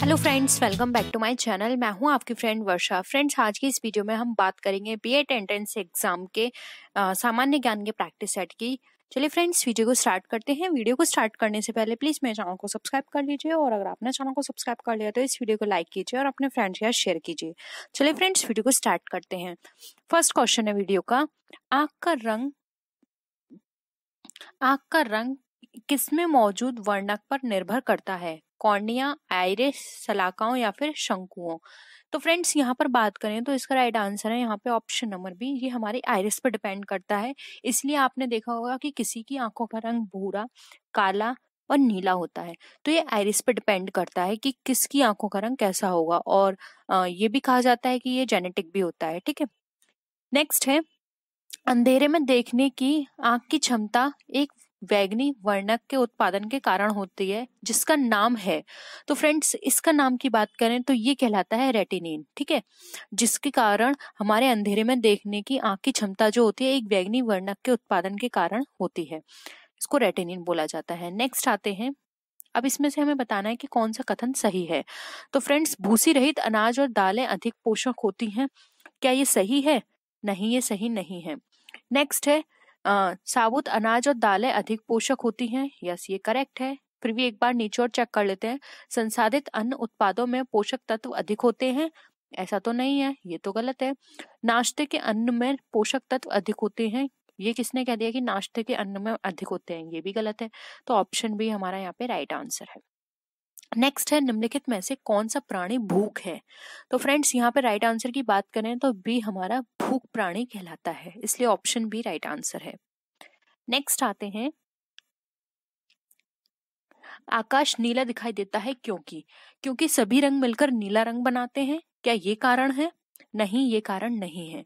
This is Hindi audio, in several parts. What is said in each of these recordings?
hello friends welcome back to my channel मैं हूं आपकी फ्रेंड वर्षा फ्रेंड्स आज की इस वीडियो में हम बात करेंगे बीएड एंट्रेंस एग्जाम के सामान्य ज्ञान के प्रैक्टिस सेट की चलिए फ्रेंड्स वीडियो को स्टार्ट करते हैं वीडियो को स्टार्ट करने से पहले प्लीज़ मेरे चैनल को सब्सक्राइब कर लीजिए और अगर आपने चैनल को सब्सक्राइब कर लिया तो इस वीडियो को लाइक कीजिए और अपने फ्रेंड्स के साथ शेयर कीजिए चलिए फ्रेंड्स वीडियो को स्टार्ट करते हैं फर्स्ट क्वेश्चन है वीडियो का आँख का रंग आँख का रंग किसमें मौजूद वर्णक पर निर्भर करता है कॉर्निया आयरिस सलाकाओं या फिर शंकुओं तो फ्रेंड्स यहाँ पर बात करें तो इसका राइट आंसर है यहाँ पे ऑप्शन नंबर बी ये हमारे आयरिस पर डिपेंड करता है इसलिए आपने देखा होगा कि किसी की आंखों का रंग भूरा काला और नीला होता है तो ये आयरिस पर डिपेंड करता है कि किसकी आंखों का रंग कैसा होगा और ये भी कहा जाता है कि ये जेनेटिक भी होता है ठीक है नेक्स्ट है अंधेरे में देखने की आंख की क्षमता एक वैगनी वर्णक के उत्पादन के कारण होती है जिसका नाम है तो फ्रेंड्स इसका नाम की बात करें तो ये कहलाता है रेटिनिन ठीक है जिसके कारण हमारे अंधेरे में देखने की आंख की क्षमता जो होती है एक वैगनी वर्णक के उत्पादन के कारण होती है इसको रेटिनिन बोला जाता है नेक्स्ट आते हैं अब इसमें से हमें बताना है कि कौन सा कथन सही है तो फ्रेंड्स भूसी रहित अनाज और दालें अधिक पोषक होती हैं क्या ये सही है नहीं ये सही नहीं है नेक्स्ट है साबुत अनाज और दालें अधिक पोषक होती हैं यस ये करेक्ट है फिर भी एक बार नीचे और चेक कर लेते हैं संसाधित अन्न उत्पादों में पोषक तत्व अधिक होते हैं ऐसा तो नहीं है ये तो गलत है नाश्ते के अन्न में पोषक तत्व अधिक होते हैं ये किसने कह दिया कि नाश्ते के अन्न में अधिक होते हैं ये भी गलत है तो ऑप्शन भी हमारा यहाँ पे राइट आंसर है नेक्स्ट है निम्नलिखित में से कौन सा प्राणी भूख है तो फ्रेंड्स यहाँ पे राइट आंसर की बात करें तो बी हमारा भूख प्राणी कहलाता है इसलिए ऑप्शन बी राइट आंसर है नेक्स्ट आते हैं आकाश नीला दिखाई देता है क्योंकि क्योंकि सभी रंग मिलकर नीला रंग बनाते हैं क्या ये कारण है नहीं ये कारण नहीं है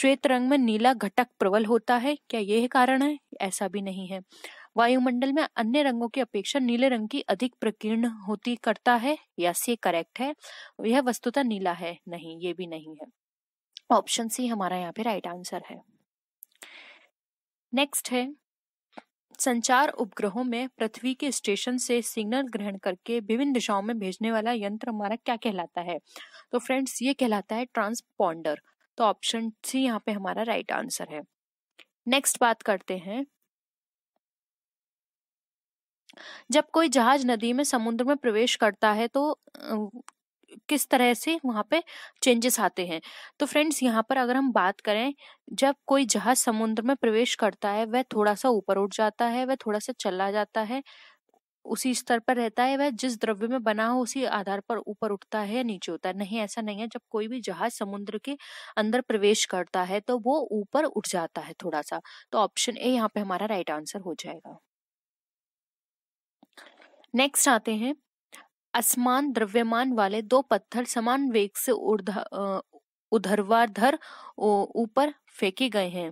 श्वेत रंग में नीला घटक प्रबल होता है क्या यह कारण है ऐसा भी नहीं है वायुमंडल में अन्य रंगों की अपेक्षा नीले रंग की अधिक प्रकीर्ण होती करता है या से करेक्ट है यह वस्तुतः नीला है नहीं ये भी नहीं है ऑप्शन सी हमारा यहाँ पे राइट आंसर है नेक्स्ट है संचार उपग्रहों में पृथ्वी के स्टेशन से सिग्नल ग्रहण करके विभिन्न दिशाओं में भेजने वाला यंत्र हमारा क्या कहलाता है तो फ्रेंड्स ये कहलाता है ट्रांसपॉन्डर तो ऑप्शन सी यहाँ पे हमारा राइट आंसर है नेक्स्ट बात करते हैं जब कोई जहाज नदी में समुद्र में प्रवेश करता है तो किस तरह से वहाँ पे चेंजेस आते हैं तो फ्रेंड्स यहाँ पर अगर हम बात करें जब कोई जहाज समुद्र में प्रवेश करता है वह थोड़ा सा ऊपर उठ जाता है वह थोड़ा सा चला जाता है उसी स्तर पर रहता है वह जिस द्रव्य में बना हो उसी आधार पर ऊपर उठता है या नीचे होता है नहीं ऐसा नहीं है जब कोई भी जहाज समुद्र के अंदर प्रवेश करता है तो वो ऊपर उठ जाता है थोड़ा सा तो ऑप्शन ए यहाँ पे हमारा राइट आंसर हो जाएगा नेक्स्ट आते हैं असमान द्रव्यमान वाले दो पत्थर समान वेग से उधरवाधर ऊपर फेंके गए हैं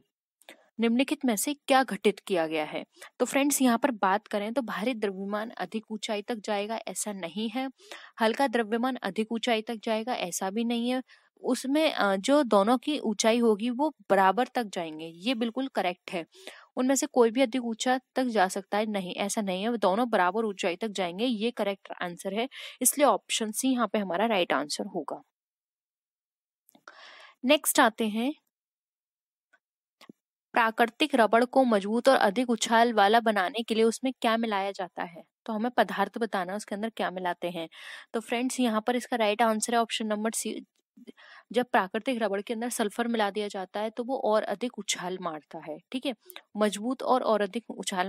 निम्नलिखित में से क्या घटित किया गया है तो फ्रेंड्स यहाँ पर बात करें तो भारी द्रव्यमान अधिक ऊंचाई तक जाएगा ऐसा नहीं है हल्का द्रव्यमान अधिक ऊंचाई तक जाएगा ऐसा भी नहीं है उसमें जो दोनों की ऊंचाई होगी वो बराबर तक जाएंगे ये बिल्कुल करेक्ट है उनमें से कोई भी अधिक ऊंचा तक जा सकता है नहीं ऐसा नहीं है दोनों बराबर ऊंचाई तक जाएंगे ये करेक्ट आंसर है इसलिए ऑप्शन सी यहाँ पे हमारा राइट आंसर होगा नेक्स्ट आते हैं प्राकृतिक रबड़ को मजबूत और अधिक उछाल वाला बनाने के लिए उसमें क्या मिलाया जाता है तो हमें पदार्थ बताना है उसके अंदर क्या मिलाते हैं तो फ्रेंड्स यहाँ पर इसका राइट आंसर है ऑप्शन नंबर सी जब प्राकृतिक रबड़ के अंदर सल्फर मिला दिया जाता है तो वो और अधिक उछाल मारता है ठीक है मजबूत और और अधिक उछाल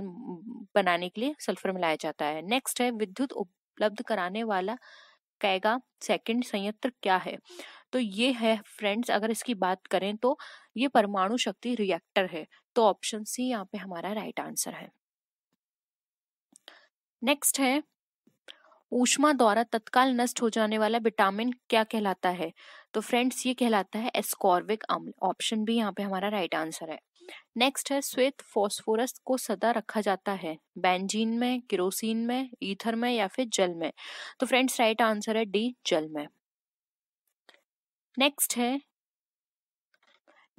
बनाने के लिए सल्फर मिलाया जाता है नेक्स्ट है विद्युत उपलब्ध कराने वाला कैगा सेकंड संयंत्र क्या है तो ये है फ्रेंड्स अगर इसकी बात करें तो ये परमाणु शक्ति रिएक्टर है तो ऑप्शन सी यहाँ पे हमारा राइट आंसर है नेक्स्ट है ऊष्मा द्वारा तत्काल नष्ट हो जाने वाला विटामिन क्या कहलाता है तो फ्रेंड्स ये कहलाता है एस्कॉर्विक अम्ल ऑप्शन भी यहाँ पे हमारा राइट आंसर है नेक्स्ट है श्वेत फॉस्फोरस को सदा रखा जाता है बेंजीन में किरोसिन में ईथर में या फिर जल में तो फ्रेंड्स राइट आंसर है डी जल में नेक्स्ट है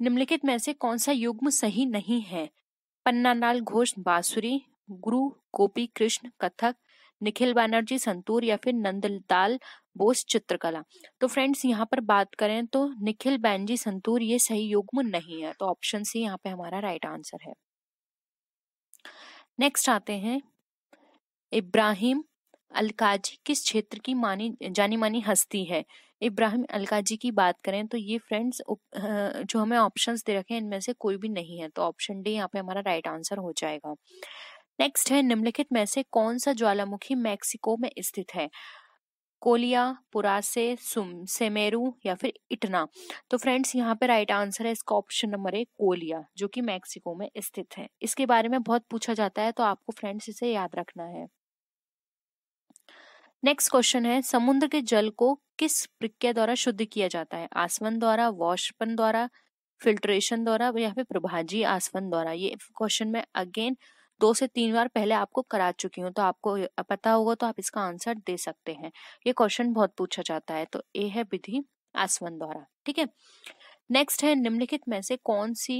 निम्नलिखित में से कौन सा युग्म सही नहीं है पन्नालाल घोष बांसुरी गुरु गोपी कृष्ण कथक निखिल बनर्जी संतूर या फिर नंदलाल बोस चित्रकला तो फ्रेंड्स यहाँ पर बात करें तो निखिल बैनजी संतूर ये सही युग्म नहीं है तो ऑप्शन सी यहाँ पे हमारा राइट आंसर है नेक्स्ट आते हैं इब्राहिम अलकाजी किस क्षेत्र की मानी जानी मानी हस्ती है इब्राहिम अलकाजी की बात करें तो ये फ्रेंड्स जो हमें ऑप्शंस दे रखे हैं इनमें से कोई भी नहीं है तो ऑप्शन डी यहाँ पे हमारा राइट आंसर हो जाएगा नेक्स्ट है निम्नलिखित में से कौन सा ज्वालामुखी मैक्सिको में स्थित है कोलिया पुरासे सेमेरू या फिर इटना तो फ्रेंड्स यहाँ पे राइट आंसर है इसका ऑप्शन नंबर एक कोलिया जो कि मैक्सिको में स्थित है इसके बारे में बहुत पूछा जाता है तो आपको फ्रेंड्स इसे याद रखना है नेक्स्ट क्वेश्चन है समुद्र के जल को किस प्रक्रिया द्वारा शुद्ध किया जाता है आसमन द्वारा वॉशपन द्वारा फिल्ट्रेशन द्वारा या फिर प्रभाजी आसवन द्वारा ये क्वेश्चन में अगेन दो से तीन बार पहले आपको करा चुकी हूँ तो आपको पता होगा तो आप इसका आंसर दे सकते हैं ये क्वेश्चन बहुत पूछा जाता है तो ए है विधि आसवन द्वारा ठीक है नेक्स्ट है निम्नलिखित में से कौन सी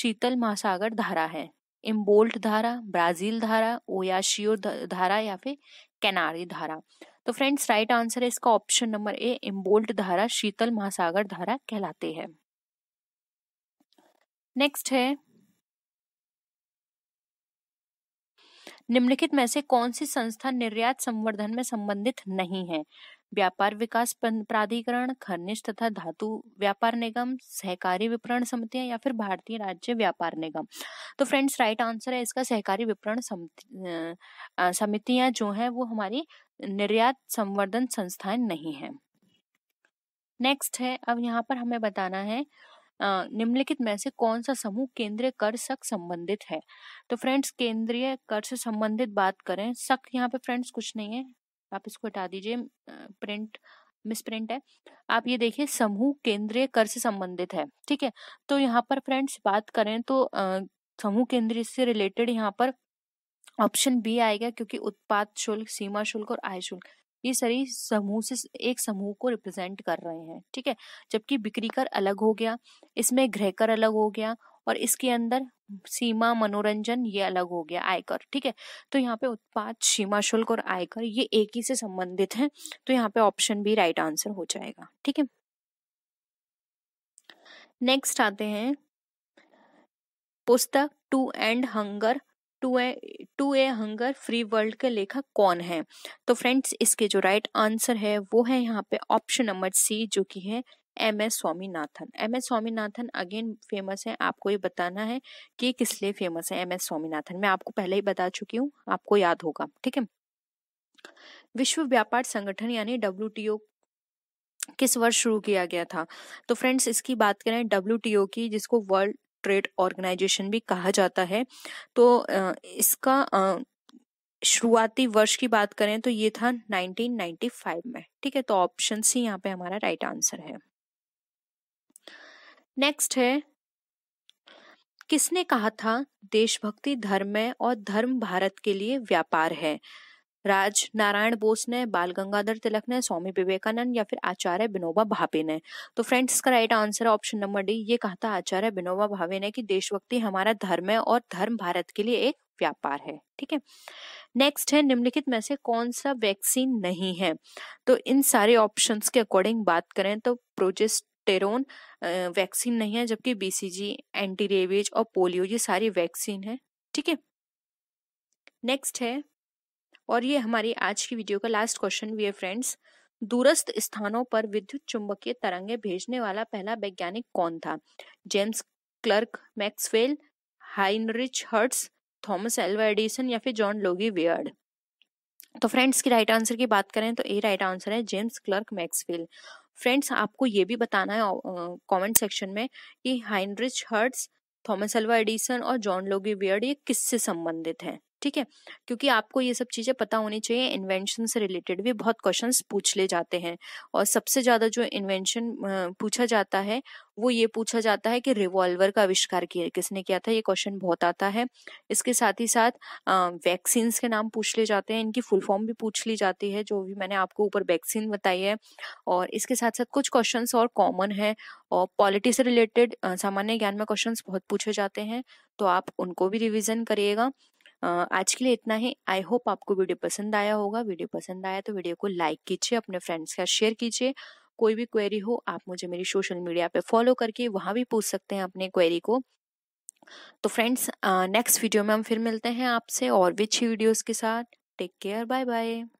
शीतल महासागर धारा है इम्बोल्ट धारा ब्राजील धारा ओयाशियो धारा या फिर कैनारी धारा तो फ्रेंड्स राइट आंसर है इसका ऑप्शन नंबर ए इम्बोल्ट धारा शीतल महासागर धारा कहलाते हैं नेक्स्ट है निम्नलिखित में से कौन सी संस्था निर्यात संवर्धन में संबंधित नहीं है व्यापार विकास प्राधिकरण खनिज तथा धातु व्यापार निगम सहकारी विपणन समितियां या फिर भारतीय राज्य व्यापार निगम तो फ्रेंड्स राइट आंसर है इसका सहकारी विपणन समितियां जो है वो हमारी निर्यात संवर्धन संस्थाएं नहीं है नेक्स्ट है अब यहाँ पर हमें बताना है निम्नलिखित में से कौन सा समूह केंद्रीय कर सक संबंधित है तो फ्रेंड्स केंद्रीय कर से संबंधित बात करें सक यहाँ पे फ्रेंड्स कुछ नहीं है आप इसको हटा दीजिए प्रिंट मिस प्रिंट है आप ये देखिए समूह केंद्रीय कर से संबंधित है ठीक है तो यहाँ पर फ्रेंड्स बात करें तो समूह केंद्रीय से रिलेटेड यहाँ पर ऑप्शन बी आएगा क्योंकि उत्पाद शुल्क सीमा शुल्क और आय शुल्क ये सारी समूह से एक समूह को रिप्रेजेंट कर रहे हैं ठीक है जबकि बिक्री कर अलग हो गया इसमें गृह कर अलग हो गया और इसके अंदर सीमा मनोरंजन ये अलग हो गया आयकर ठीक है तो यहाँ पे उत्पाद सीमा शुल्क और आयकर ये एक ही से संबंधित हैं तो यहाँ पे ऑप्शन भी राइट आंसर हो जाएगा ठीक है नेक्स्ट आते हैं पुस्तक to end hunger to a to a hunger free world के लेखक कौन है तो फ्रेंड्स इसके जो राइट right आंसर है वो है यहाँ पे ऑप्शन नंबर सी जो कि है M S Swaminathan M S Swaminathan again famous है आपको ये बताना है कि किस लिए फेमस है एम एस स्वामीनाथन मैं आपको पहले ही बता चुकी हूँ आपको याद होगा ठीक है विश्व व्यापार संगठन यानी डब्ल्यू किस वर्ष शुरू किया गया था तो फ्रेंड्स इसकी बात करें डब्ल्यू की जिसको वर्ल्ड ट्रेड ऑर्गेनाइजेशन भी कहा जाता है तो इसका शुरुआती वर्ष की बात करें तो ये था 1995 में ठीक है तो ऑप्शन सी यहाँ पे हमारा राइट आंसर है नेक्स्ट है किसने कहा था देशभक्ति धर्म है और धर्म भारत के लिए व्यापार है राज नारायण बोस ने बाल गंगाधर तिलक ने स्वामी विवेकानंद या फिर आचार्य विनोबा भावे ने तो फ्रेंड्स इसका राइट आंसर है ऑप्शन नंबर डी ये कहा था आचार्य विनोबा भावे ने कि देशभक्ति हमारा धर्म है और धर्म भारत के लिए एक व्यापार है ठीक है नेक्स्ट है निम्नलिखित में से कौन सा वैक्सीन नहीं है तो इन सारे ऑप्शंस के अकॉर्डिंग बात करें तो प्रोजेस्ट टेरोन वैक्सीन नहीं है जबकि बीसीजी एंटी रेबीज और पोलियो ये सारी वैक्सीन है ठीक है नेक्स्ट है और ये हमारी आज की वीडियो का लास्ट क्वेश्चन भी है फ्रेंड्स दूरस्थ स्थानों पर विद्युत चुंबकीय तरंगे भेजने वाला पहला वैज्ञानिक कौन था James Clerk Maxwell Heinrich Hertz Thomas Alva Edison या फिर जॉन लोगी वियर्ड तो फ्रेंड्स की राइट आंसर की बात करें तो ए राइट आंसर है जेम्स क्लर्क मैक्सवेल फ्रेंड्स आपको ये भी बताना है कमेंट सेक्शन में कि Heinrich Hertz Thomas Alva Edison और जॉन लोगी वियर्ड ये किससे संबंधित हैं ठीक है क्योंकि आपको ये सब चीज़ें पता होनी चाहिए इन्वेंशन से रिलेटेड भी बहुत क्वेश्चन पूछ ले जाते हैं और सबसे ज़्यादा जो इन्वेंशन पूछा जाता है वो ये पूछा जाता है कि रिवॉल्वर का आविष्कार किया किसने किया था ये क्वेश्चन बहुत आता है इसके साथ ही साथ वैक्सीन के नाम पूछ ले जाते हैं इनकी फुल फॉर्म भी पूछ ली जाती है जो भी मैंने आपको ऊपर वैक्सीन बताई है और इसके साथ साथ कुछ क्वेश्चन और कॉमन है और पॉलिटी से रिलेटेड सामान्य ज्ञान में क्वेश्चन बहुत पूछे जाते हैं तो आप उनको भी रिविजन करिएगा आज के लिए इतना ही आई होप आपको वीडियो पसंद आया होगा वीडियो पसंद आया तो वीडियो को लाइक कीजिए अपने फ्रेंड्स का शेयर कीजिए कोई भी क्वेरी हो आप मुझे मेरी सोशल मीडिया पे फॉलो करके वहाँ भी पूछ सकते हैं अपने क्वेरी को तो फ्रेंड्स नेक्स्ट वीडियो में हम फिर मिलते हैं आपसे और भी अच्छी वीडियोज़ के साथ टेक केयर बाय बाय